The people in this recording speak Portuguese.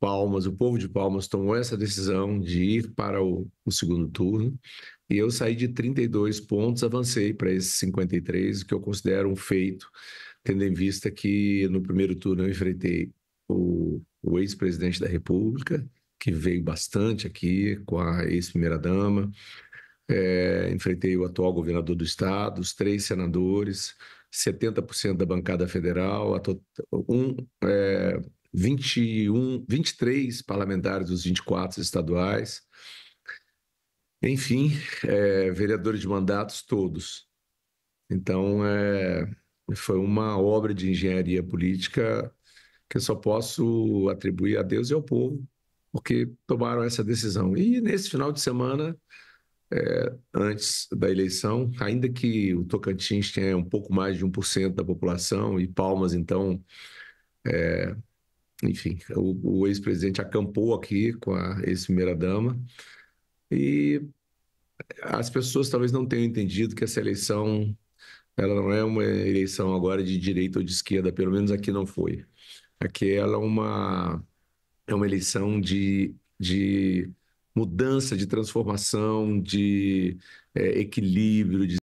Palmas, o povo de Palmas tomou essa decisão de ir para o, o segundo turno e eu saí de 32 pontos, avancei para esses 53, o que eu considero um feito, tendo em vista que no primeiro turno eu enfrentei o, o ex-presidente da República, que veio bastante aqui com a ex-primeira-dama, é, enfrentei o atual governador do estado, os três senadores, 70% da bancada federal, um, é, 21, 23 parlamentares dos 24 estaduais, enfim, é, vereadores de mandatos todos. Então, é, foi uma obra de engenharia política que eu só posso atribuir a Deus e ao povo, porque tomaram essa decisão. E nesse final de semana, é, antes da eleição, ainda que o Tocantins tenha um pouco mais de 1% da população e Palmas, então, é, enfim, o, o ex-presidente acampou aqui com a ex-primeira-dama e as pessoas talvez não tenham entendido que essa eleição ela não é uma eleição agora de direita ou de esquerda, pelo menos aqui não foi. Aqui ela é uma, é uma eleição de, de mudança, de transformação, de é, equilíbrio, de